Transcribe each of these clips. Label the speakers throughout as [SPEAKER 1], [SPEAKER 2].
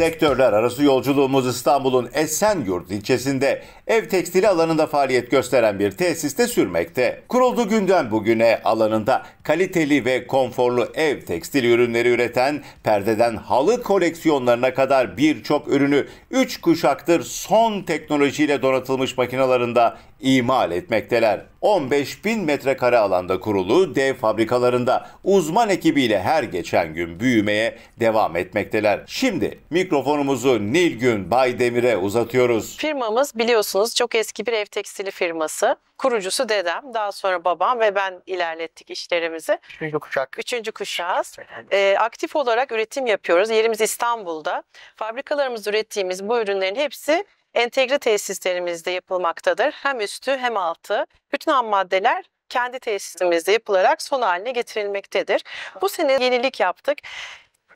[SPEAKER 1] Sektörler arası yolculuğumuz İstanbul'un Esenyurt ilçesinde ev tekstili alanında faaliyet gösteren bir tesiste sürmekte. Kuruldu günden bugüne alanında kaliteli ve konforlu ev tekstil ürünleri üreten, perdeden halı koleksiyonlarına kadar birçok ürünü 3 kuşaktır son teknolojiyle donatılmış makinalarında imal etmekteler. 15 bin metrekare alanda kurulu dev fabrikalarında uzman ekibiyle her geçen gün büyümeye devam etmekteler. Şimdi mikrofonumuzu Nilgün Baydemir'e uzatıyoruz.
[SPEAKER 2] Firmamız biliyorsunuz çok eski bir ev tekstili firması. Kurucusu dedem, daha sonra babam ve ben ilerlettik işlerimizi. Üçüncü kuşak. Üçüncü kuşağız. Ee, aktif olarak üretim yapıyoruz. Yerimiz İstanbul'da. Fabrikalarımız ürettiğimiz bu ürünlerin hepsi entegre tesislerimizde yapılmaktadır. Hem üstü hem altı. Bütün ham maddeler kendi tesisimizde yapılarak son haline getirilmektedir. Bu sene yenilik yaptık.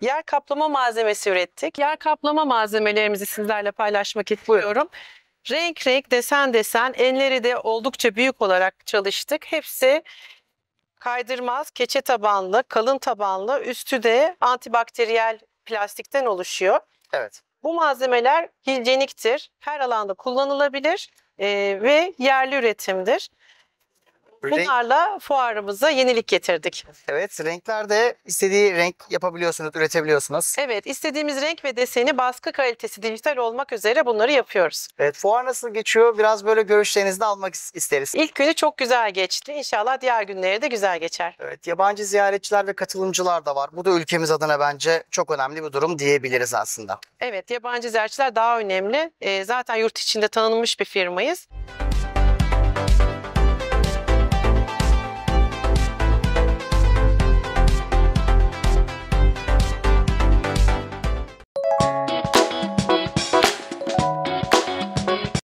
[SPEAKER 2] Yer kaplama malzemesi ürettik. Yer kaplama malzemelerimizi sizlerle paylaşmak istiyorum. Renk renk, desen desen, enleri de oldukça büyük olarak çalıştık. Hepsi kaydırmaz, keçe tabanlı, kalın tabanlı, üstü de antibakteriyel plastikten oluşuyor. Evet. Bu malzemeler hijyeniktir, her alanda kullanılabilir e, ve yerli üretimdir. Bunlarla fuarımıza yenilik getirdik. Evet, renklerde istediği renk yapabiliyorsunuz, üretebiliyorsunuz. Evet, istediğimiz renk ve deseni baskı kalitesi dijital olmak üzere bunları yapıyoruz. Evet, fuar nasıl geçiyor? Biraz böyle görüşlerinizi almak isteriz. İlk günü çok güzel geçti. İnşallah diğer günleri de güzel geçer. Evet, yabancı ziyaretçiler ve katılımcılar da var. Bu da ülkemiz adına bence çok önemli bir durum diyebiliriz aslında. Evet, yabancı ziyaretçiler daha önemli. E, zaten yurt içinde tanınmış bir firmayız.